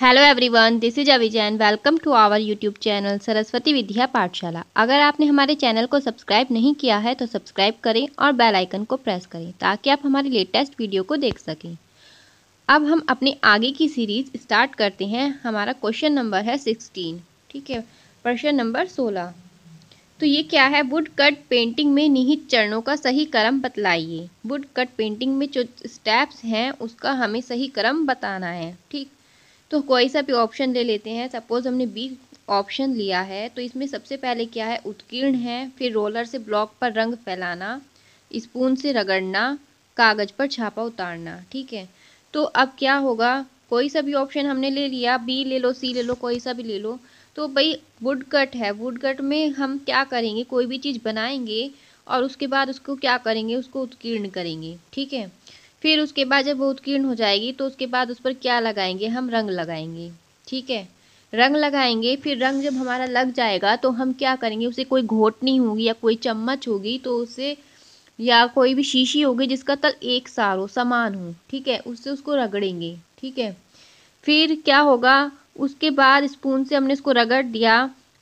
hello everyone this is अविजैन welcome to our YouTube channel Saraswati Vidya Pathshala अगर आपने हमारे चैनल को सब्सक्राइब नहीं किया है तो सब्सक्राइब करें और बेल आइकन को प्रेस करें ताकि आप हमारे लेटेस्ट वीडियो को देख सकें अब हम अपने आगे की सीरीज स्टार्ट करते हैं हमारा क्वेश्चन नंबर है सिक्सटीन ठीक है प्रश्न नंबर सोलह तो ये क्या है वुड कट पेंटिंग में निहित चरणों का सही क्रम बतलाइए वुड कट पेंटिंग में जो स्टेप्स हैं उसका हमें सही क्रम बताना है ठीक तो कोई सा भी ऑप्शन ले लेते हैं सपोज़ हमने बी ऑप्शन लिया है तो इसमें सबसे पहले क्या है उत्कीर्ण है फिर रोलर से ब्लॉक पर रंग फैलाना स्पून से रगड़ना कागज़ पर छापा उतारना ठीक है तो अब क्या होगा कोई सा भी ऑप्शन हमने ले लिया बी ले लो सी ले लो कोई सा भी ले लो तो भाई वुड कट है वुड कट में हम क्या करेंगे कोई भी चीज़ बनाएंगे और उसके बाद उसको क्या करेंगे उसको उत्कीर्ण करेंगे ठीक है फिर उसके बाद जब वो उत्कीर्ण हो जाएगी तो उसके बाद उस पर क्या लगाएंगे हम रंग लगाएंगे ठीक है रंग लगाएंगे फिर रंग जब हमारा लग जाएगा तो हम क्या करेंगे उसे कोई घोटनी होगी या कोई चम्मच होगी तो उसे या कोई भी शीशी होगी जिसका तल एक सार हो समान हो ठीक है उससे उसको रगड़ेंगे ठीक है फिर क्या होगा उसके बाद स्पून से हमने इसको रगड़ दिया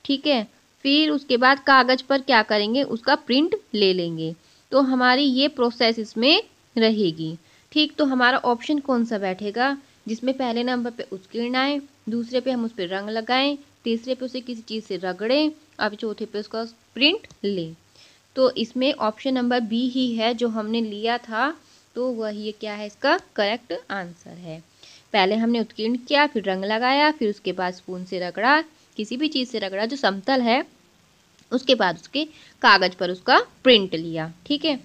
ठीक है फिर उसके बाद कागज़ पर क्या करेंगे उसका प्रिंट ले लेंगे तो हमारी ये प्रोसेस इसमें रहेगी ठीक तो हमारा ऑप्शन कौन सा बैठेगा जिसमें पहले नंबर पे उत्कीर्ण आए दूसरे पे हम उस पर रंग लगाएं तीसरे पे उसे किसी चीज़ से रगड़ें और चौथे पे उसका प्रिंट लें तो इसमें ऑप्शन नंबर बी ही है जो हमने लिया था तो वही क्या है इसका करेक्ट आंसर है पहले हमने उत्कीर्ण किया फिर रंग लगाया फिर उसके बाद स्पून से रगड़ा किसी भी चीज़ से रगड़ा जो समतल है उसके बाद उसके कागज़ पर उसका प्रिंट लिया ठीक है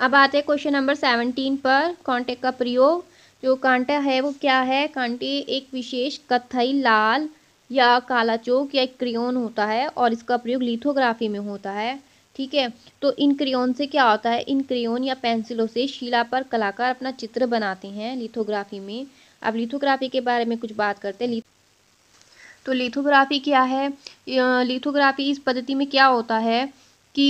अब आते हैं क्वेश्चन नंबर सेवनटीन पर कांटे का प्रयोग जो कांटा है वो क्या है कांटे एक विशेष कथई लाल या काला चौक या एक क्रियोन होता है और इसका प्रयोग लिथोग्राफी में होता है ठीक है तो इन क्रियोन से क्या होता है इन क्रियोन या पेंसिलों से शिला पर कलाकार अपना चित्र बनाते हैं लिथोग्राफी में अब लिथोग्राफी के बारे में कुछ बात करते हैं तो लिथोग्राफी क्या है लिथोग्राफी इस पद्धति में क्या होता है कि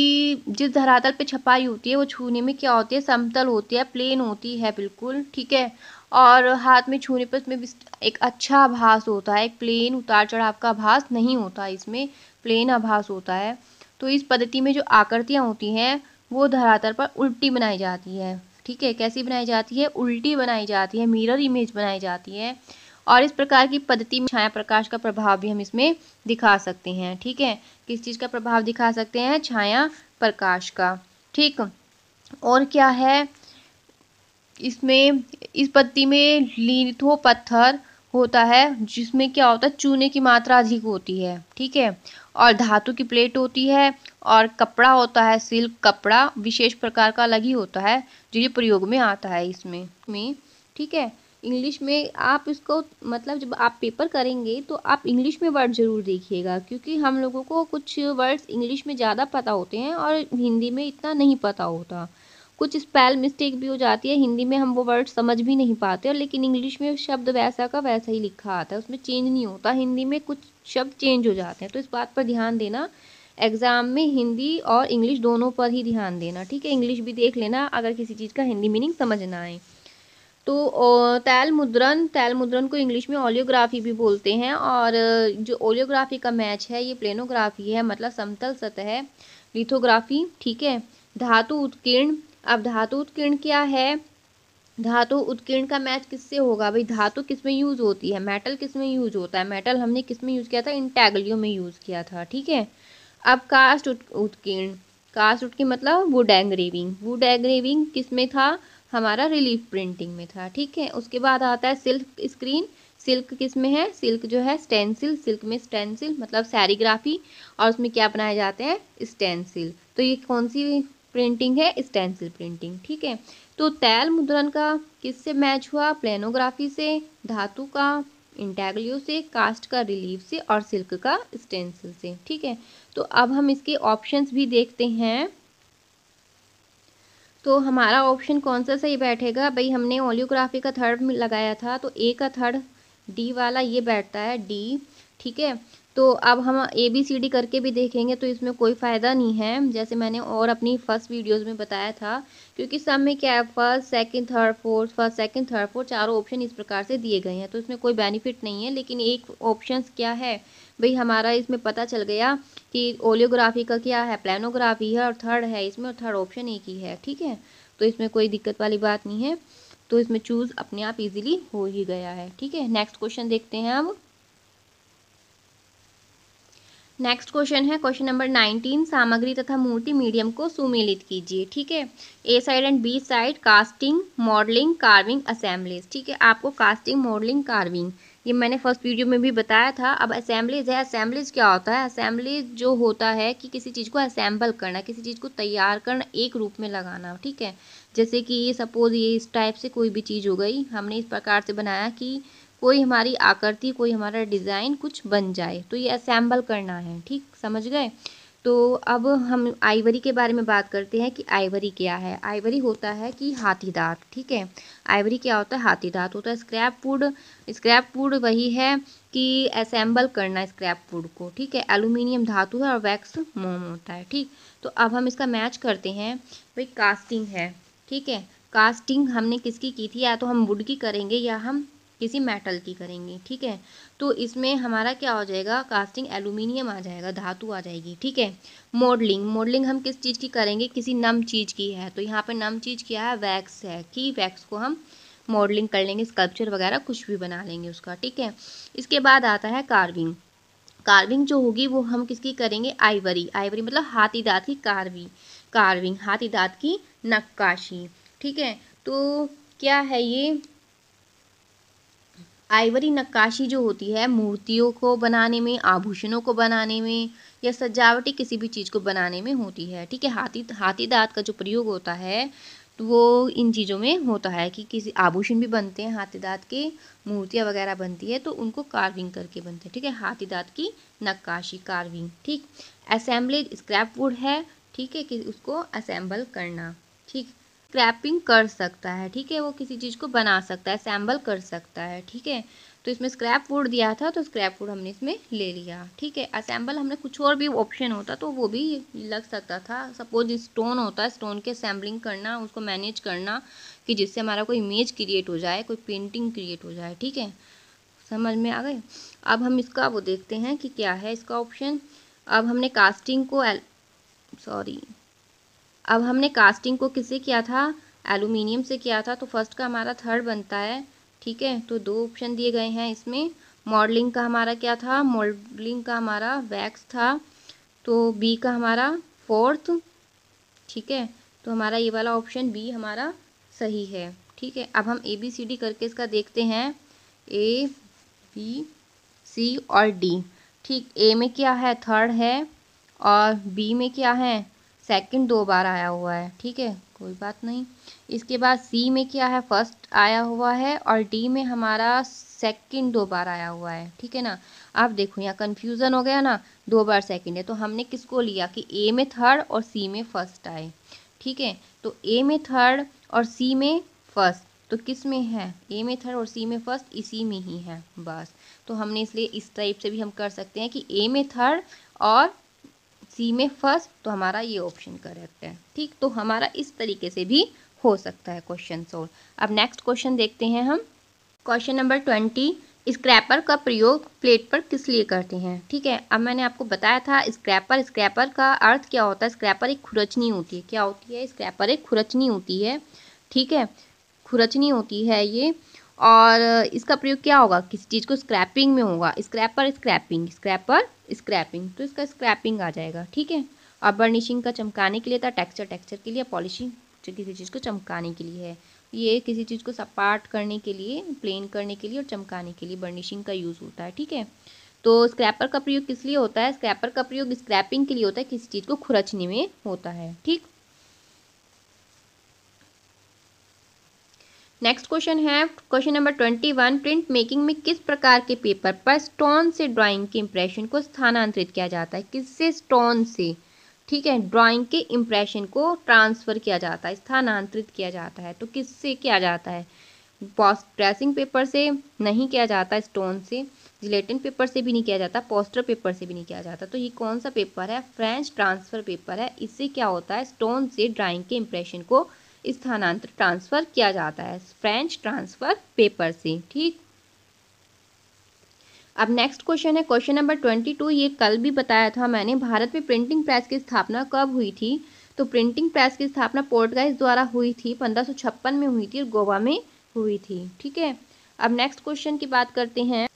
जिस धरातल पे छपाई होती है वो छूने में क्या होती है समतल होती है प्लेन होती है बिल्कुल ठीक है और हाथ में छूने पर उसमें एक अच्छा आभास होता है एक प्लेन उतार चढ़ाव का आभास नहीं होता इसमें प्लेन आभास होता है तो इस पद्धति में जो आकृतियाँ होती हैं वो धरातल पर उल्टी बनाई जाती है ठीक है कैसी बनाई जाती है उल्टी बनाई जाती है मिरर इमेज बनाई जाती है और इस प्रकार की पद्धति में छाया प्रकाश का प्रभाव भी हम इसमें दिखा सकते हैं ठीक है किस चीज़ का प्रभाव दिखा सकते हैं छाया प्रकाश का ठीक और क्या है इसमें इस पद्धति में लीथो पत्थर होता है जिसमें क्या होता है चूने की मात्रा अधिक होती है ठीक है और धातु की प्लेट होती है और कपड़ा होता है सिल्क कपड़ा विशेष प्रकार का अलग ही होता है जो ये प्रयोग में आता है इसमें में ठीक है इंग्लिश में आप इसको मतलब जब आप पेपर करेंगे तो आप इंग्लिश में वर्ड ज़रूर देखिएगा क्योंकि हम लोगों को कुछ वर्ड्स इंग्लिश में ज़्यादा पता होते हैं और हिंदी में इतना नहीं पता होता कुछ स्पेल मिस्टेक भी हो जाती है हिंदी में हम वो वर्ड समझ भी नहीं पाते और लेकिन इंग्लिश में शब्द वैसा का वैसा ही लिखा आता है उसमें चेंज नहीं होता हिंदी में कुछ शब्द चेंज हो जाते हैं तो इस बात पर ध्यान देना एग्ज़ाम में हिंदी और इंग्लिश दोनों पर ही ध्यान देना ठीक है इंग्लिश भी देख लेना अगर किसी चीज़ का हिंदी मीनिंग समझना आए तो तैल मुद्रण तैल मुद्रण को इंग्लिश में ओलियोग्राफी भी बोलते हैं और जो ओलियोग्राफी का मैच है ये प्लेनोग्राफी है मतलब समतल सतह लिथोग्राफी ठीक है धातु उत्कीर्ण अब धातु उत्कीर्ण क्या है धातु उत्कीर्ण का मैच किससे होगा भाई धातु किस में यूज़ होती है मेटल किस में यूज़ होता है मेटल हमने किस में यूज़ किया था इंटैगलियो में यूज़ किया था ठीक है अब कास्ट उत्कीर्ण कास्ट उत्कीर्ण मतलब वुड एंग्रेविंग वुड एंग्रेविंग किस में था हमारा रिलीफ प्रिंटिंग में था ठीक है उसके बाद आता है सिल्क स्क्रीन सिल्क किस में है सिल्क जो है स्टेंसिल सिल्क में स्टेंसिल मतलब सैरीग्राफी और उसमें क्या बनाए जाते हैं स्टेंसिल तो ये कौन सी प्रिंटिंग है स्टेंसिल प्रिंटिंग ठीक है तो तैल मुद्रण का किससे मैच हुआ प्लेनोग्राफी से धातु का इंटेग्लियो से कास्ट का रिलीफ से और सिल्क का स्टेंसिल से ठीक है तो अब हम इसके ऑप्शंस भी देखते हैं तो हमारा ऑप्शन कौन सा सही बैठेगा भाई हमने ओलियोग्राफी का थर्ड लगाया था तो ए का थर्ड डी वाला ये बैठता है डी ठीक है तो अब हम ए बी सी डी करके भी देखेंगे तो इसमें कोई फ़ायदा नहीं है जैसे मैंने और अपनी फ़र्स्ट वीडियोस में बताया था क्योंकि सब में क्या है first second third fourth first second third fourth चारों ऑप्शन इस प्रकार से दिए गए हैं तो इसमें कोई बेनिफिट नहीं है लेकिन एक ऑप्शन क्या है भाई हमारा इसमें पता चल गया कि ओलियोग्राफी का क्या है प्लानोग्राफी है और थर्ड है इसमें और थर्ड ऑप्शन एक ही है ठीक है तो इसमें कोई दिक्कत वाली बात नहीं है तो इसमें चूज़ अपने आप इजीली हो ही गया है ठीक है नेक्स्ट क्वेश्चन देखते हैं अब नेक्स्ट क्वेश्चन है क्वेश्चन नंबर नाइनटीन सामग्री तथा मूर्ति मीडियम को सुमिलित कीजिए ठीक है A side and B side casting modelling carving assemblies ठीक है आपको कास्टिंग मॉडलिंग कार्विंग ये मैंने फर्स्ट वीडियो में भी बताया था अब असेंबलीज है असेंबलीज क्या होता है असेंबलीज जो होता है कि किसी चीज़ को असेंबल करना किसी चीज़ को तैयार करना एक रूप में लगाना ठीक है जैसे कि ये सपोज़ ये इस टाइप से कोई भी चीज़ हो गई हमने इस प्रकार से बनाया कि कोई हमारी आकृति कोई हमारा डिज़ाइन कुछ बन जाए तो ये असेंबल करना है ठीक समझ गए तो अब हम आइवरी के बारे में बात करते हैं कि आइवरी क्या है आइवरी होता है कि हाथी दांत ठीक है आइवरी क्या होता है हाथी दांत होता है स्क्रैप वुड स्क्रैप वुड वही है कि असेंबल करना स्क्रैप वुड को ठीक है एलुमिनियम धातु है और वैक्स मोम होता है ठीक तो अब हम इसका मैच करते हैं भाई कास्टिंग है ठीक है कास्टिंग हमने किसकी की थी या तो हम वुड की करेंगे या हम किसी मेटल की करेंगे ठीक है तो इसमें हमारा क्या हो जाएगा कास्टिंग एलुमिनियम आ जाएगा धातु आ जाएगी ठीक है मॉडलिंग मॉडलिंग हम किस चीज़ की करेंगे किसी नम चीज़ की है तो यहाँ पर नम चीज़ क्या है वैक्स है कि वैक्स को हम मॉडलिंग कर लेंगे स्कल्पचर वगैरह कुछ भी बना लेंगे उसका ठीक है इसके बाद आता है कार्विंग कार्विंग जो होगी वो हम किसकी करेंगे आइवरी आइवरी मतलब हाथी दाँत की कार्विंग कार्विंग हाथी दाँत की नक्काशी ठीक है तो क्या है ये आइवरी नक्काशी जो होती है मूर्तियों को बनाने में आभूषणों को बनाने में या सजावटी किसी भी चीज़ को बनाने में होती है ठीक है हाथी हाथी दांत का जो प्रयोग होता है तो वो इन चीज़ों में होता है कि किसी आभूषण भी बनते हैं हाथी दांत के मूर्तियाँ वगैरह बनती है तो उनको कार्विंग करके बनते हैं ठीक है हाथी दांत की नक्काशी कार्विंग ठीक असेंबलेज स्क्रैप वुड है ठीक है कि उसको असेंबल करना ठीक स्क्रैपिंग कर सकता है ठीक है वो किसी चीज़ को बना सकता है सैम्बल कर सकता है ठीक है तो इसमें स्क्रैप वुड दिया था तो स्क्रैप वुड हमने इसमें ले लिया ठीक है असेंबल हमने कुछ और भी ऑप्शन होता तो वो भी लग सकता था सपोज स्टोन होता है स्टोन के सैम्बलिंग करना उसको मैनेज करना कि जिससे हमारा कोई इमेज क्रिएट हो जाए कोई पेंटिंग क्रिएट हो जाए ठीक है समझ में आ गए अब हम इसका वो देखते हैं कि क्या है इसका ऑप्शन अब हमने कास्टिंग को सॉरी अब हमने कास्टिंग को किससे किया था एलुमिनियम से किया था तो फर्स्ट का हमारा थर्ड बनता है ठीक है तो दो ऑप्शन दिए गए हैं इसमें मॉडलिंग का हमारा क्या था मॉडलिंग का हमारा वैक्स था तो बी का हमारा फोर्थ ठीक है तो हमारा ये वाला ऑप्शन बी हमारा सही है ठीक है अब हम ए बी सी डी करके इसका देखते हैं ए बी सी और डी ठीक ए में क्या है थर्ड है और बी में क्या है सेकंड दो बार आया हुआ है ठीक है कोई बात नहीं इसके बाद सी में क्या है फर्स्ट आया हुआ है और डी में हमारा सेकंड दो बार आया हुआ है ठीक है ना आप देखो यहाँ कन्फ्यूज़न हो गया ना दो बार सेकंड है तो हमने किसको लिया कि ए में थर्ड और सी में फर्स्ट आए ठीक है तो ए में थर्ड और सी में फर्स्ट तो किस में है ए में थर्ड और सी में फर्स्ट इसी में ही है बस तो हमने इसलिए इस टाइप से भी हम कर सकते हैं कि ए में थर्ड और सी में फर्स्ट तो हमारा ये ऑप्शन करेक्ट है ठीक तो हमारा इस तरीके से भी हो सकता है क्वेश्चन सोल्व अब नेक्स्ट क्वेश्चन देखते हैं हम क्वेश्चन नंबर ट्वेंटी स्क्रैपर का प्रयोग प्लेट पर किस लिए करते हैं ठीक है अब मैंने आपको बताया था स्क्रैपर स्क्रैपर का अर्थ क्या होता है स्क्रैपर एक खुरचनी होती है क्या होती है स्क्रैपर एक खुरचनी होती है ठीक है खुरचनी होती है ये और इसका प्रयोग क्या होगा किस चीज़ को स्क्रैपिंग में होगा स्क्रैपर स्क्रैपिंग स्क्रैपर स्क्रैपिंग तो इसका स्क्रैपिंग आ जाएगा ठीक है और बर्निशिंग का चमकाने के लिए था टेक्सचर टेक्सचर के लिए पॉलिशिंग किसी चीज़ को चमकाने के लिए है ये किसी चीज़ को सपाट करने के लिए प्लेन करने के लिए और चमकाने के लिए बर्निशिंग का यूज़ होता है ठीक है तो स्क्रैपर का प्रयोग किस लिए होता है स्क्रैपर का प्रयोग स्क्रैपिंग के लिए होता है किसी चीज़ को खुरचने में होता है ठीक नेक्स्ट क्वेश्चन है question number twenty one print making में किस प्रकार के पेपर पर स्टोन से ड्राइंग के इम्प्रेशन को स्थानांतरित किया जाता है किससे स्टोन से ठीक है ड्राइंग के इम्प्रेशन को ट्रांसफ़र किया जाता है स्थानांतरित किया जाता है तो किससे किया जाता है पॉस्ट ड्रेसिंग पेपर से नहीं किया जाता स्टोन से जिलेटिन पेपर से भी नहीं किया जाता पोस्टर पेपर से भी नहीं किया जाता तो ये कौन सा पेपर है फ्रेंच ट्रांसफ़र पेपर है इससे क्या होता है स्टोन से ड्राइंग के इम्प्रेशन को स्थानांतर ट्रांसफ़र किया जाता है फ्रेंच ट्रांसफ़र पेपर से ठीक अब नेक्स्ट क्वेश्चन है क्वेश्चन नंबर ट्वेंटी टू ये कल भी बताया था मैंने भारत में प्रिंटिंग प्रेस की स्थापना कब हुई थी तो प्रिंटिंग प्रेस की स्थापना पोर्टगाइज द्वारा हुई थी पंद्रह में हुई थी और गोवा में हुई थी ठीक है अब नेक्स्ट क्वेश्चन की बात करते हैं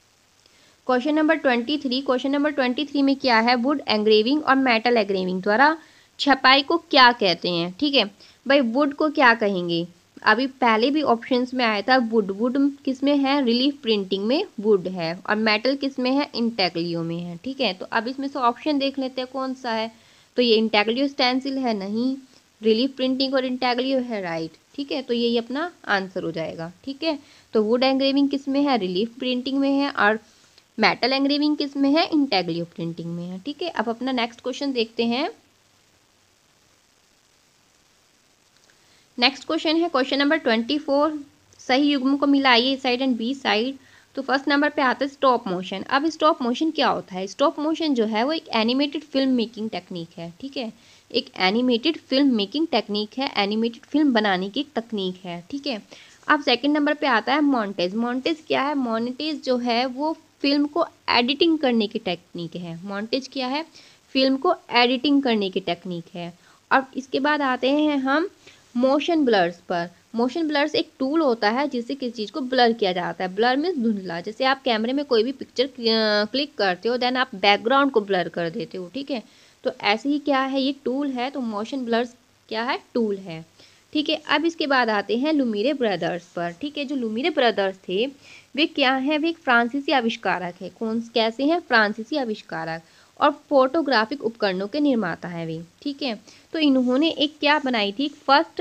question number twenty three question number twenty three में क्या है वुड एंग्रेविंग और मेटल एंग्रेविंग द्वारा छपाई को क्या कहते हैं ठीक है भाई वुड को क्या कहेंगे अभी पहले भी ऑप्शंस में आया था वुड वुड किस में है रिलीफ प्रिंटिंग में वुड है और मेटल किस में है इंटेक्लियो में है ठीक है तो अब इसमें से ऑप्शन देख लेते हैं कौन सा है तो ये इंटेक्लियो स्टेंसिल है नहीं रिलीफ प्रिंटिंग और इंटेग्लियो है राइट ठीक है तो यही अपना आंसर हो जाएगा ठीक है तो वुड एंग्रेविंग किस में है रिलीफ प्रिंटिंग में है और मेटल एंग्रेविंग किस में है इंटेग्लियो प्रिंटिंग में है ठीक है अब अपना नेक्स्ट क्वेश्चन देखते हैं नेक्स्ट क्वेश्चन है क्वेश्चन नंबर ट्वेंटी फोर सही युग्म को मिलाइए A side and B side तो फर्स्ट नंबर पे आता है स्टॉप मोशन अब स्टॉप मोशन क्या होता है स्टॉप मोशन जो है वो एक एनिमेटेड फिल्म मेकिंग टेक्निक है ठीक है एक एनिमेटेड फिल्म मेकिंग टेक्निक है एनिमेटेड फिल्म बनाने की एक तकनीक है ठीक है अब सेकंड नंबर पे आता है मॉन्टेज मॉन्टेज क्या है मॉन्टेज जो है वो फिल्म को एडिटिंग करने की टेक्निक है मॉन्टेज क्या है फिल्म को एडिटिंग करने की टेक्निक है अब इसके बाद आते हैं हम मोशन ब्लर्स पर मोशन ब्लर्स एक टूल होता है जिससे किसी चीज़ को ब्लर किया जाता है ब्लर मीन्स धुंधला जैसे आप कैमरे में कोई भी पिक्चर क्लिक करते हो देन आप बैकग्राउंड को ब्लर कर देते हो ठीक है तो ऐसे ही क्या है ये टूल है तो मोशन ब्लर्स क्या है टूल है ठीक है अब इसके बाद आते हैं लुमीरे ब्रदर्स पर ठीक है जो लुमीरे ब्रदर्स थे वे क्या हैं वे एक फ्रांसीसी आविष्कारक है कौन कैसे हैं फ्रांसीसी आविष्कारक और फोटोग्राफिक उपकरणों के निर्माता है वे ठीक है तो इन्होंने एक क्या बनाई थी first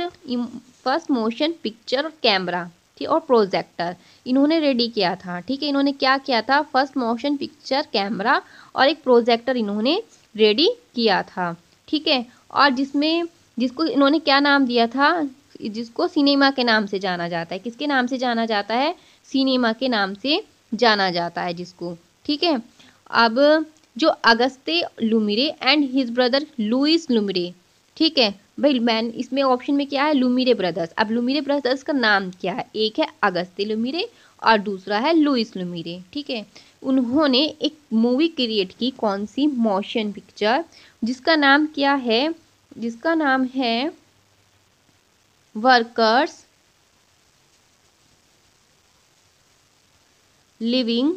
first motion picture camera ठीक और प्रोजेक्टर इन्होंने रेडी किया था ठीक है इन्होंने क्या किया था फर्स्ट मोशन पिक्चर कैमरा और एक प्रोजेक्टर इन्होंने रेडी किया था ठीक है और जिसमें जिसको इन्होंने क्या नाम दिया था जिसको सिनेमा के नाम से जाना जाता है किसके नाम से जाना जाता है सिनेमा के नाम से जाना जाता है जिसको ठीक है अब जो Auguste Lumiere and his brother Louis Lumiere ठीक है भाई मैन इसमें ऑप्शन में क्या है लुमिरे ब्रदर्स अब लुमिरे ब्रदर्स का नाम क्या है एक है अगस्ते लुमिरे और दूसरा है लुइस लुमिरे ठीक है उन्होंने एक मूवी क्रिएट की कौन सी मोशन पिक्चर जिसका नाम क्या है जिसका नाम है workers living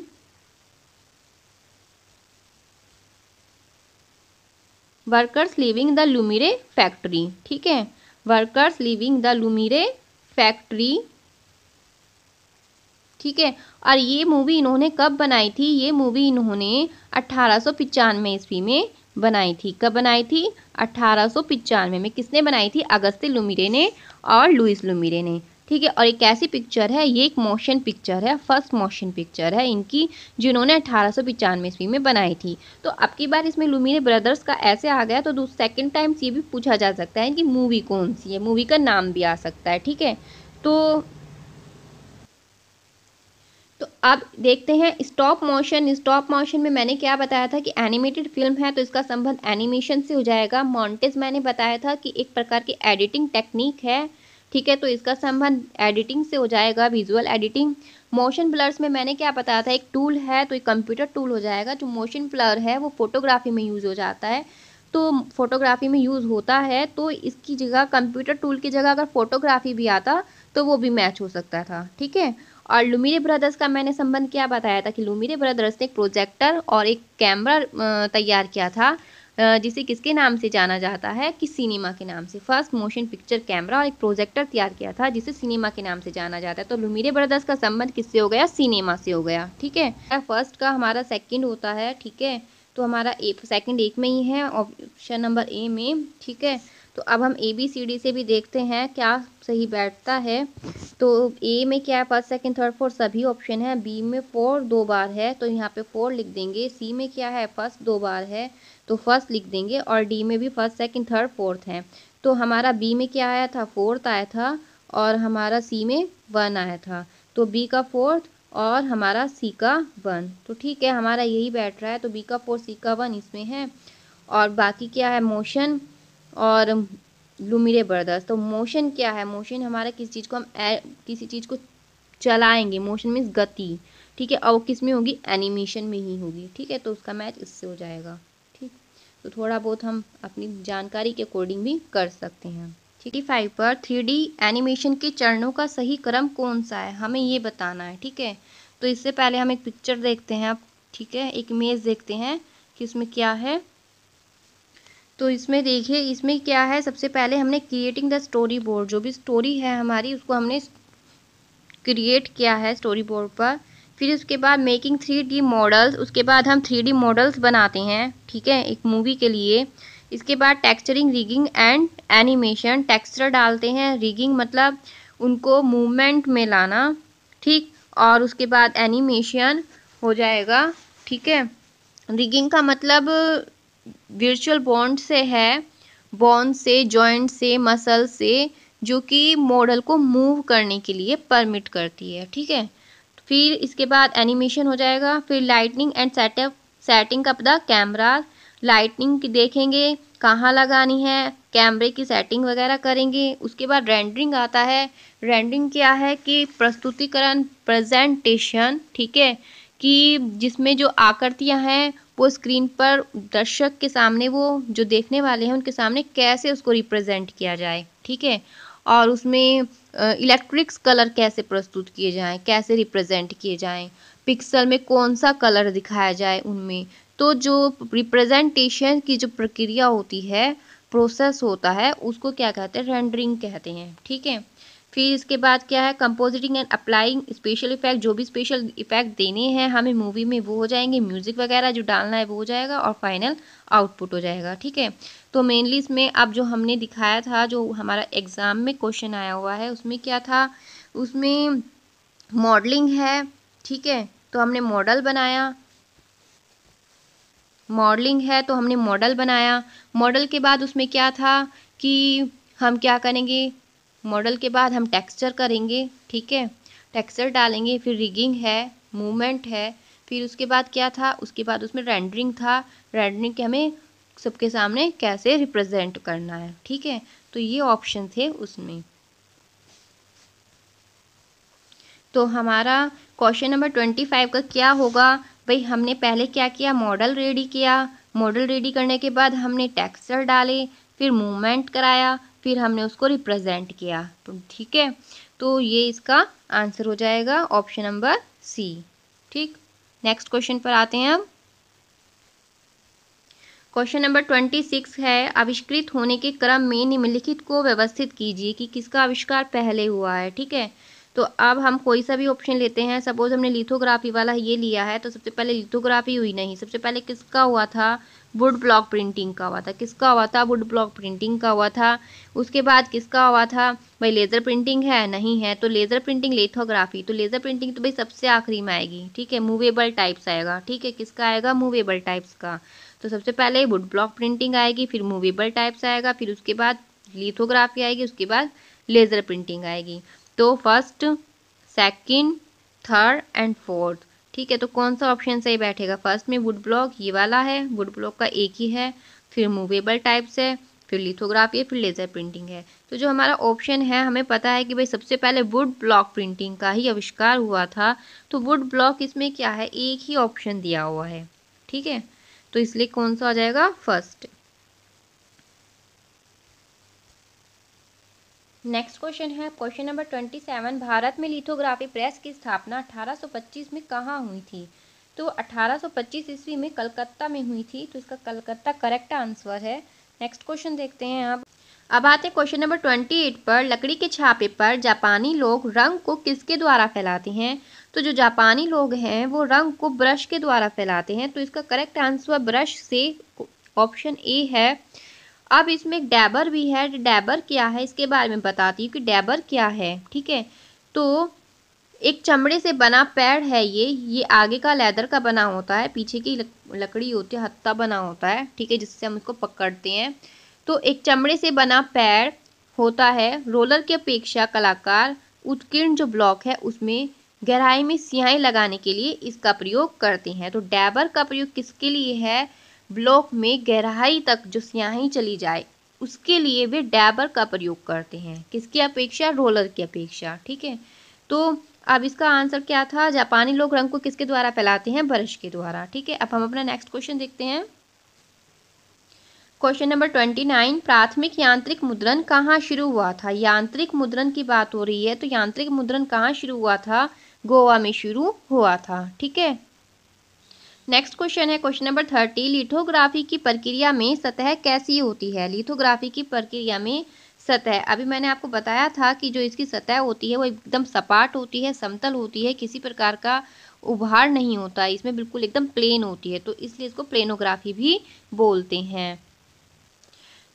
workers living the Lumiere factory ठीक है workers living the Lumiere factory ठीक है और ये मूवी इन्होंने कब बनाई थी ये मूवी इन्होंने अट्ठारह सौ पचानवे ईस्वी में बनाई थी कब बनाई थी अट्ठारह सौ पचानवे में किसने बनाई थी अगस्त लुमिरे ने और लुइस लुमिरे ने ठीक है और एक ऐसी पिक्चर है ये एक मोशन पिक्चर है फर्स्ट मोशन पिक्चर है इनकी जिन्होंने अठारह सौ पचानवे ईस्वी में बनाई थी तो अब की बार इसमें लुमिनी ब्रदर्स का ऐसे आ गया तो सेकेंड टाइम्स ये भी पूछा जा सकता है कि मूवी कौन सी है मूवी का नाम भी आ सकता है ठीक है तो तो अब देखते हैं स्टॉप मोशन स्टॉप मोशन में मैंने क्या बताया था कि एनिमेटेड फिल्म है तो इसका संबंध एनिमेशन से हो जाएगा मॉन्टेज मैंने बताया था कि एक प्रकार की एडिटिंग टेक्निक है ठीक है तो इसका संबंध एडिटिंग से हो जाएगा विजुअल एडिटिंग मोशन ब्लर्स में मैंने क्या बताया था एक टूल है तो एक कंप्यूटर टूल हो जाएगा जो मोशन ब्लर है वो फोटोग्राफी में यूज़ हो जाता है तो फोटोग्राफी में यूज़ होता है तो इसकी जगह कंप्यूटर टूल की जगह अगर फोटोग्राफी भी आता तो वो भी मैच हो सकता था ठीक है और लुमिरे ब्रदर्स का मैंने संबंध क्या बताया था कि लुमिरे ब्रदर्स ने एक प्रोजेक्टर और एक कैमरा तैयार किया था जिसे किसके नाम से जाना जाता है कि सिनेमा के नाम से फर्स्ट मोशन पिक्चर कैमरा और एक प्रोजेक्टर तैयार किया था जिसे सिनेमा के नाम से जाना जाता है तो लुमिरे ब्रदर्स का संबंध किससे हो गया सिनेमा से हो गया ठीक है फर्स्ट का हमारा सेकेंड होता है ठीक है तो हमारा ए सेकेंड एक में ही है ऑप्शन नंबर ए में ठीक है तो अब हम ए बी सी डी से भी देखते हैं क्या सही बैठता है तो ए में क्या है फर्स्ट सेकेंड थर्ड फोर्थ सभी ऑप्शन है बी में फोर दो बार है तो यहाँ पे फोर लिख देंगे सी में क्या है फर्स्ट दो बार है तो फर्स्ट लिख देंगे और डी में भी फर्स्ट सेकेंड थर्ड फोर्थ है तो हमारा बी में क्या आया था फोर्थ आया था और हमारा सी में वन आया था तो बी का फोर्थ और हमारा सी का वन तो ठीक है हमारा यही बैठ रहा है तो बी का फोर सी का वन इसमें है और बाकी क्या है मोशन और लुमिर ब्रदर्स तो मोशन क्या है मोशन हमारा किसी चीज़ को हम ए किसी चीज़ को चलाएंगे मोशन मीन्स गति ठीक है और किस में होगी एनिमेशन में ही होगी ठीक है तो उसका मैच इससे हो जाएगा ठीक तो थोड़ा बहुत हम अपनी जानकारी के अकॉर्डिंग भी कर सकते हैं थ्री फाइव पर थ्री डी एनिमेशन के चरणों का सही क्रम कौन सा है हमें ये बताना है ठीक है तो इससे पहले हम एक पिक्चर देखते हैं आप ठीक है एक इमेज देखते हैं कि उसमें क्या है तो इसमें देखिए इसमें क्या है सबसे पहले हमने क्रिएटिंग द स्टोरी बोर्ड जो भी स्टोरी है हमारी उसको हमने क्रिएट किया है स्टोरी बोर्ड पर फिर उसके बाद मेकिंग थ्री डी मॉडल्स उसके बाद हम थ्री डी मॉडल्स बनाते हैं ठीक है एक मूवी के लिए इसके बाद texturing rigging and animation texture डालते हैं रिगिंग मतलब उनको मूवमेंट में लाना ठीक और उसके बाद एनिमेशन हो जाएगा ठीक है रिगिंग का मतलब वर्चुअल बॉन्ड से है बॉन्ड से जॉइंट से मसल से जो कि मॉडल को मूव करने के लिए परमिट करती है ठीक है फिर इसके बाद एनिमेशन हो जाएगा फिर lightning and setup setting up the camera lightning की देखेंगे कहाँ लगानी है कैमरे की सेटिंग वगैरह करेंगे उसके बाद रेंडरिंग आता है रेंडरिंग क्या है कि प्रस्तुतिकरण प्रेजेंटेशन ठीक है कि जिसमें जो आकृतियाँ हैं वो स्क्रीन पर दर्शक के सामने वो जो देखने वाले हैं उनके सामने कैसे उसको रिप्रेजेंट किया जाए ठीक है और उसमें इलेक्ट्रिक्स कलर कैसे प्रस्तुत किए जाएं कैसे रिप्रेजेंट किए जाएं पिक्सल में कौन सा कलर दिखाया जाए उनमें तो जो रिप्रेजेंटेशन की जो प्रक्रिया होती है प्रोसेस होता है उसको क्या कहते हैं रेंडरिंग कहते हैं ठीक है फिर इसके बाद क्या है compositing and applying special effect जो भी स्पेशल इफेक्ट देने हैं हमें मूवी में वो हो जाएंगे म्यूज़िक वगैरह जो डालना है वो हो जाएगा और फाइनल आउटपुट हो जाएगा ठीक है तो मेनली इसमें अब जो हमने दिखाया था जो हमारा एग्ज़ाम में क्वेश्चन आया हुआ है उसमें क्या था उसमें मॉडलिंग है ठीक है तो हमने मॉडल बनाया मॉडलिंग है तो हमने मॉडल बनाया मॉडल के बाद उसमें क्या था कि हम क्या करेंगे मॉडल के बाद हम टेक्सचर करेंगे ठीक है टेक्सचर डालेंगे फिर रिगिंग है मूवमेंट है फिर उसके बाद क्या था उसके बाद उसमें रेंडरिंग था रेंडरिंग के हमें सबके सामने कैसे रिप्रेजेंट करना है ठीक है तो ये ऑप्शन थे उसमें तो हमारा क्वेश्चन नंबर ट्वेंटी फाइव का क्या होगा भाई हमने पहले क्या किया मॉडल रेडी किया मॉडल रेडी करने के बाद हमने टेक्सचर डाले फिर मूवमेंट कराया फिर हमने उसको रिप्रेजेंट किया तो ठीक है तो ये इसका आंसर हो जाएगा ऑप्शन नंबर सी ठीक नेक्स्ट क्वेश्चन पर आते हैं हम क्वेश्चन नंबर ट्वेंटी सिक्स है आविष्कृत होने के क्रम में निम्नलिखित को व्यवस्थित कीजिए कि किसका आविष्कार पहले हुआ है ठीक है तो अब हम कोई सा भी ऑप्शन लेते हैं सपोज़ हमने लिथोग्राफी वाला ये लिया है तो सबसे पहले लिथोग्राफी हुई नहीं सबसे पहले किसका हुआ था वुड ब्लॉक प्रिंटिंग का हुआ था किसका हुआ था वुड ब्लॉक प्रिंटिंग का हुआ था उसके बाद किसका हुआ था भाई लेज़र प्रिंटिंग है नहीं है तो लेज़र प्रिंटिंग लेथोग्राफी तो लेज़र प्रिंटिंग तो भाई सबसे आखिरी में आएगी ठीक है मूवेबल टाइप्स आएगा ठीक है किसका आएगा मूवेबल टाइप्स का तो सबसे पहले वुड ब्लॉक प्रिंटिंग आएगी फिर मूवेबल टाइप्स आएगा फिर उसके बाद लिथोग्राफी आएगी उसके बाद लेज़र प्रिंटिंग आएगी तो first second third and fourth ठीक है तो कौन सा ऑप्शन सही बैठेगा फर्स्ट में वुड ब्लॉक ये वाला है वुड ब्लॉक का एक ही है फिर मूवेबल टाइप्स है फिर लिथोग्राफी फिर लेज़र प्रिंटिंग है तो जो हमारा ऑप्शन है हमें पता है कि भाई सबसे पहले वुड ब्लॉक प्रिंटिंग का ही आविष्कार हुआ था तो वुड ब्लॉक इसमें क्या है एक ही ऑप्शन दिया हुआ है ठीक है तो इसलिए कौन सा आ जाएगा फर्स्ट नेक्स्ट क्वेश्चन है question number twenty seven Bharat में लिथोग्राफी प्रेस की स्थापना अठारह सौ पच्चीस में कहाँ हुई थी तो अठारह सौ पच्चीस ईस्वी में कलकत्ता में हुई थी तो इसका कलकत्ता करेक्ट आंसर है नेक्स्ट क्वेश्चन देखते हैं आप अब आते क्वेश्चन नंबर ट्वेंटी एट पर लकड़ी के छापे पर जापानी लोग रंग को किसके द्वारा फैलाते हैं तो जो जापानी लोग हैं वो रंग को ब्रश के द्वारा फैलाते हैं तो इसका करेक्ट आंसर ब्रश से ऑप्शन ए है अब इसमें एक डैबर भी है तो डैबर क्या है इसके बारे में बताती हूँ कि डैबर क्या है ठीक है तो एक चमड़े से बना पैड है ये ये आगे का लेदर का बना होता है पीछे की लकड़ी होती है हत्ता बना होता है ठीक है जिससे हम इसको पकड़ते हैं तो एक चमड़े से बना पैड होता है रोलर की अपेक्षा कलाकार उत्कीर्ण जो ब्लॉक है उसमें गहराई में सियाई लगाने के लिए इसका प्रयोग करते हैं तो डैबर का प्रयोग किसके लिए है ब्लॉक में गहराई तक जो स्याही चली जाए उसके लिए वे डैबर का प्रयोग करते हैं किसकी अपेक्षा रोलर की अपेक्षा ठीक है तो अब इसका आंसर क्या था जापानी लोग रंग को किसके द्वारा फैलाते हैं ब्रश के द्वारा ठीक है अब हम अपना नेक्स्ट क्वेश्चन देखते हैं क्वेश्चन नंबर ट्वेंटी नाइन प्राथमिक यांत्रिक मुद्रण कहाँ शुरू हुआ था यांत्रिक मुद्रण की बात हो रही है तो यांत्रिक मुद्रण कहाँ शुरू हुआ था गोवा में शुरू हुआ था ठीक है नेक्स्ट क्वेश्चन है क्वेश्चन नंबर थर्टी लिथोग्राफी की प्रक्रिया में सतह कैसी होती है लिथोग्राफी की प्रक्रिया में सतह अभी मैंने आपको बताया था कि जो इसकी सतह होती है वो एकदम सपाट होती है समतल होती है किसी प्रकार का उभार नहीं होता इसमें बिल्कुल एकदम प्लेन होती है तो इसलिए इसको प्लेनोग्राफी भी बोलते हैं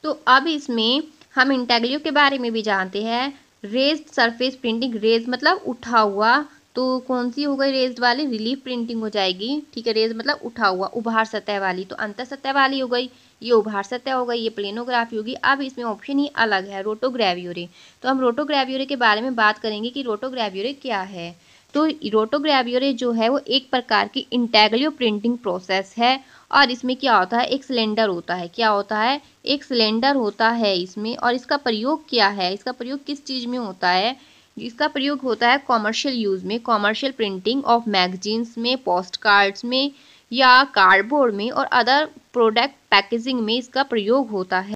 तो अब इसमें हम इंटेग्लियो के बारे में भी जानते हैं रेज सरफेस प्रिंटिंग रेज मतलब उठा हुआ तो कौन सी हो गई रेज्ड वाली रिलीफ प्रिंटिंग हो जाएगी ठीक है रेज मतलब उठा हुआ उभार सतह वाली तो अंतर सतह वाली हो गई ये उभार सतह हो गई ये प्लेनोग्राफी होगी अब इसमें ऑप्शन ही अलग है रोटोग्रेव्यूरे तो हम रोटोग्रेव्यूरे के बारे में बात करेंगे कि रोटोग्रेव्यूरे क्या है तो रोटोग्रेव्यूरे जो है वो एक प्रकार की इंटेग्लियो प्रिंटिंग प्रोसेस है और इसमें क्या होता है एक सिलेंडर होता है क्या होता है एक सिलेंडर होता है इसमें और इसका प्रयोग क्या है इसका प्रयोग किस चीज़ में होता है जिसका प्रयोग होता है कॉमर्शियल यूज़ में कॉमर्शियल प्रिंटिंग ऑफ मैगजीन्स में पोस्ट कार्ड्स में या कार्डबोर्ड में और अदर प्रोडक्ट पैकेजिंग में इसका प्रयोग होता है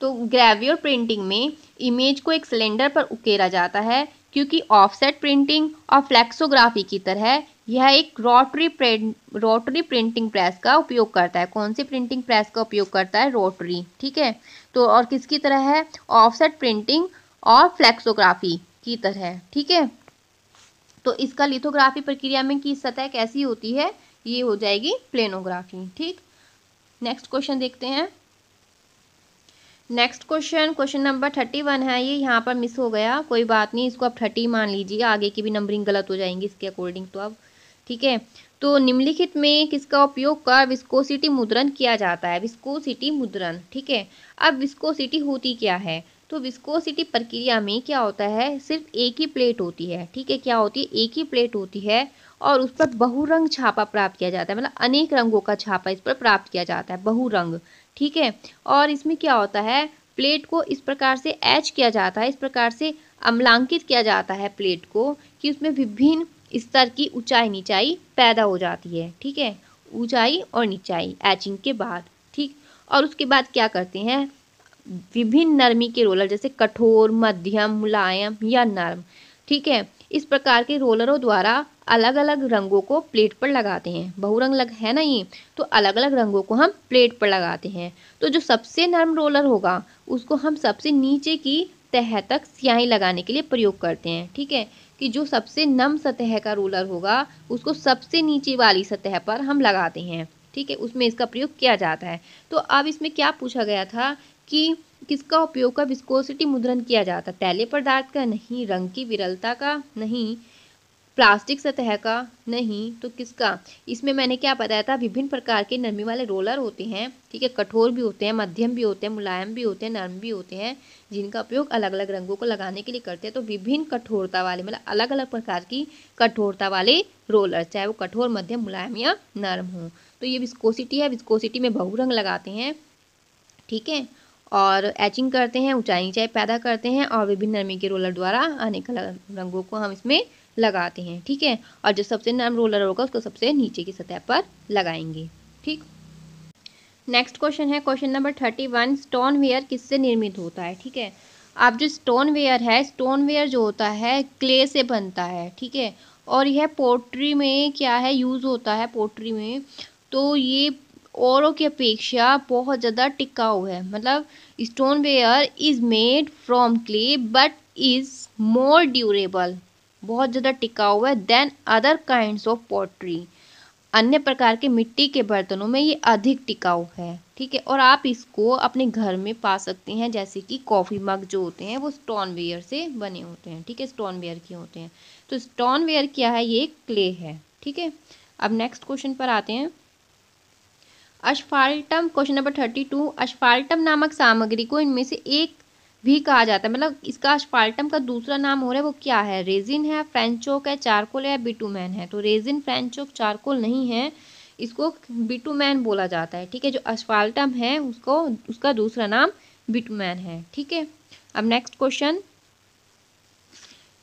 तो ग्रेवियर प्रिंटिंग में इमेज को एक सिलेंडर पर उकेरा जाता है क्योंकि ऑफसेट प्रिंटिंग और फ्लैक्सोग्राफी की तरह यह एक rotary print rotary printing press का उपयोग करता है कौन सी प्रिंटिंग प्रेस का उपयोग करता है रोटरी ठीक है तो और किसकी तरह है ऑफसेट प्रिंटिंग और फ्लैक्सोग्राफी की तरह ठीक है तो इसका लिथोग्राफी प्रक्रिया में की सतह कैसी होती है ये हो जाएगी प्लेनोग्राफी ठीक नेक्स्ट क्वेश्चन देखते हैं next question question number thirty one है ये यहाँ पर मिस हो गया कोई बात नहीं इसको आप थर्टी मान लीजिए आगे की भी नंबरिंग गलत हो जाएंगी इसके अकॉर्डिंग तो अब ठीक है तो निम्नलिखित में किसका उपयोग कर विस्कोसिटी मुद्रण किया जाता है विस्कोसिटी मुद्रण ठीक है अब विस्कोसिटी होती क्या है तो विस्कोसिटी प्रक्रिया में क्या होता है सिर्फ एक ही प्लेट होती है ठीक है क्या होती है एक ही प्लेट होती है और उस पर बहुरंग छापा प्राप्त किया जाता है मतलब अनेक रंगों का छापा इस पर प्राप्त किया जाता है बहुरंग ठीक है और इसमें क्या होता है प्लेट को इस प्रकार से ऐच किया जाता है इस प्रकार से अम्लांकित किया जाता है प्लेट को कि उसमें विभिन्न स्तर की ऊंचाई नीचाई पैदा हो जाती है ठीक है ऊंचाई और नीचाई एचिंग के बाद ठीक और उसके बाद क्या करते हैं विभिन्न नरमी के रोलर जैसे कठोर मध्यम मुलायम या नरम ठीक है इस प्रकार के रोलरों द्वारा अलग अलग रंगों को प्लेट पर लगाते हैं बहुरंग लग है ना ये तो अलग अलग रंगों को हम प्लेट पर लगाते हैं तो जो सबसे नरम रोलर होगा उसको हम सबसे नीचे की तह तक स्याही लगाने के लिए प्रयोग करते हैं ठीक है कि जो सबसे नम सतह का रोलर होगा उसको सबसे नीचे वाली सतह पर हम लगाते हैं ठीक है उसमें इसका प्रयोग किया जाता है तो अब इसमें क्या पूछा गया था कि किसका उपयोग का विस्कोसिटी मुद्रण किया जाता तैले पदार्थ का नहीं रंग की विरलता का नहीं प्लास्टिक सतह का नहीं तो किसका इसमें मैंने क्या बताया था विभिन्न प्रकार के नरमी वाले रोलर होते हैं ठीक है कठोर भी होते हैं मध्यम भी होते हैं मुलायम भी होते हैं नरम भी होते हैं जिनका उपयोग अलग अलग रंगों को लगाने के लिए करते हैं तो विभिन्न कठोरता वाले मतलब अलग अलग प्रकार की कठोरता वाले रोलर चाहे वो कठोर मध्यम मुलायम या नरम हो तो ये विस्कोसिटी है विस्कोसिटी में बहु रंग लगाते हैं ठीक है और एचिंग करते हैं ऊंचाई ऊंचाई पैदा करते हैं और विभिन्न नरमी के रोलर द्वारा अनेक रंगों को हम इसमें लगाते हैं ठीक है और जो सबसे नरम रोलर होगा उसको सबसे नीचे की सतह पर लगाएंगे ठीक नेक्स्ट क्वेश्चन है question number thirty one stoneware किससे निर्मित होता है ठीक है आप जो स्टोन वेयर है स्टोन वेयर जो होता है क्ले से बनता है ठीक है और यह पोट्री में क्या है यूज़ होता है पोट्री में तो ये औरों की अपेक्षा बहुत ज़्यादा टिकाऊ है मतलब stoneware is made from clay but is more durable बहुत ज़्यादा टिकाऊ है than other kind of pottery अन्य प्रकार के मिट्टी के बर्तनों में ये अधिक टिकाऊ है ठीक है और आप इसको अपने घर में पा सकते हैं जैसे कि कॉफ़ी मग जो होते हैं वो स्टोनवेयर से बने होते हैं ठीक है स्टोन वेयर के होते हैं तो स्टोन वेयर क्या है ये क्ले है ठीक है अब नेक्स्ट क्वेश्चन पर आते हैं asphaltum question number thirty two asphaltum नामक सामग्री को इनमें से एक भी कहा जाता है मतलब इसका अश्फाल्टम का दूसरा नाम हो रहा है वो क्या है रेजिन है फ्रेंचोक है चारकोल है बिटूमैन है तो रेजिन फ्रेंचोक चारकोल नहीं है इसको बिटूमैन बोला जाता है ठीक है जो अश्फाल्टम है उसको उसका दूसरा नाम बिटूमैन है ठीक है अब next question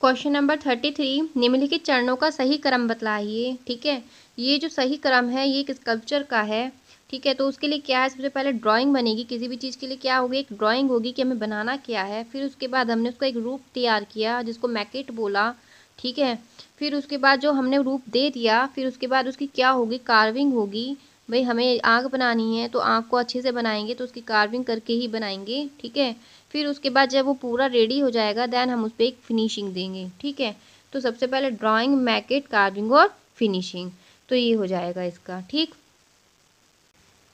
question number thirty three निम्नलिखित चरणों का सही क्रम बतलाइए ठीक है ये जो सही क्रम है ये एक स्कल्पचर का है ठीक है तो उसके लिए क्या है सबसे पहले ड्राइंग बनेगी किसी भी चीज़ के लिए क्या होगी एक ड्राइंग होगी कि हमें बनाना क्या है फिर उसके बाद हमने उसका एक रूप तैयार किया जिसको मैकेट बोला ठीक है फिर उसके बाद जो हमने रूप दे दिया फिर उसके बाद उसकी क्या होगी कार्विंग होगी भाई हमें आँख बनानी है तो आँख को अच्छे से बनाएंगे तो उसकी कार्विंग करके ही बनाएंगे ठीक है फिर उसके बाद जब वो पूरा रेडी हो जाएगा देन हम उस पर एक फिनिशिंग देंगे ठीक है तो सबसे पहले ड्राइंग मैकेट कार्विंग और फिनिशिंग तो ये हो जाएगा इसका ठीक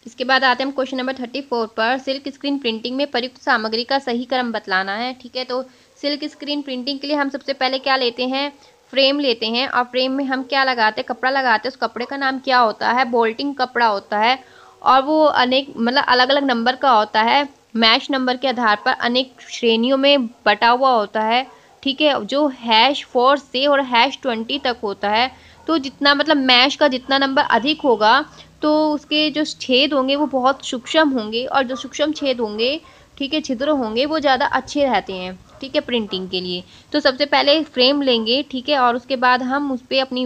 इसके बाद आते हैं हम क्वेश्चन नंबर थर्टी फोर पर सिल्क स्क्रीन प्रिंटिंग में प्रयुक्त सामग्री का सही क्रम बतलाना है ठीक है तो सिल्क स्क्रीन प्रिंटिंग के लिए हम सबसे पहले क्या लेते हैं फ्रेम लेते हैं और फ्रेम में हम क्या लगाते हैं कपड़ा लगाते हैं उस कपड़े का नाम क्या होता है बोल्टिंग कपड़ा होता है और वो अनेक मतलब अलग अलग नंबर का होता है मैश नंबर के आधार पर अनेक श्रेणियों में बटा हुआ होता है ठीक है जो हैश फोर से और हैश ट्वेंटी तक होता है तो जितना मतलब मैश का जितना नंबर अधिक होगा तो उसके जो छेद होंगे वो बहुत सूक्ष्म होंगे और जो सूक्ष्म छेद होंगे ठीक है छिद्र होंगे वो ज़्यादा अच्छे रहते हैं ठीक है प्रिंटिंग के लिए तो सबसे पहले फ्रेम लेंगे ठीक है और उसके बाद हम उस पर अपनी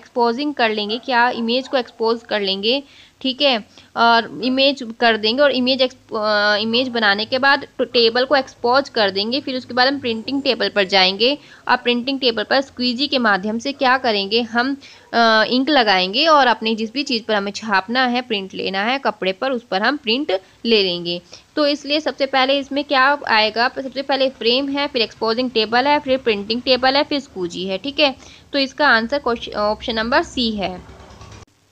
एक्सपोजिंग कर लेंगे क्या इमेज को एक्सपोज कर लेंगे ठीक है और इमेज कर देंगे और इमेज इमेज बनाने के बाद टेबल तो को एक्सपोज कर देंगे फिर उसके बाद हम प्रिंटिंग टेबल पर जाएंगे और प्रिंटिंग टेबल पर स्क्वीजी के माध्यम से क्या करेंगे हम आ, इंक लगाएंगे और अपनी जिस भी चीज़ पर हमें छापना है प्रिंट लेना है कपड़े पर उस पर हम प्रिंट ले लेंगे तो इसलिए सबसे पहले इसमें क्या आएगा सबसे पहले फ्रेम है फिर एक्सपोजिंग टेबल है फिर प्रिंटिंग टेबल है फिर स्कूजी है ठीक है तो इसका आंसर ऑप्शन नंबर सी है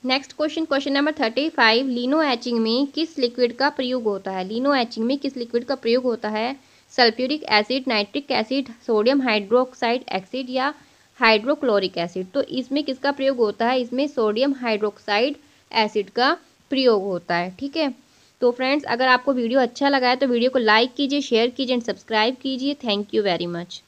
next question question number thirty five lino etching में किस लिक्विड का प्रयोग होता है लीनो एचिंग में किस लिक्विड का प्रयोग होता है sulphuric acid nitric acid sodium hydroxide acid या हाइड्रोक्लोरिक एसिड तो इसमें किसका प्रयोग होता है इसमें सोडियम हाइड्रोक्साइड एसिड का प्रयोग होता है ठीक है तो फ्रेंड्स अगर आपको वीडियो अच्छा लगा है तो वीडियो को लाइक कीजिए शेयर कीजिए एंड सब्सक्राइब कीजिए थैंक यू वेरी मच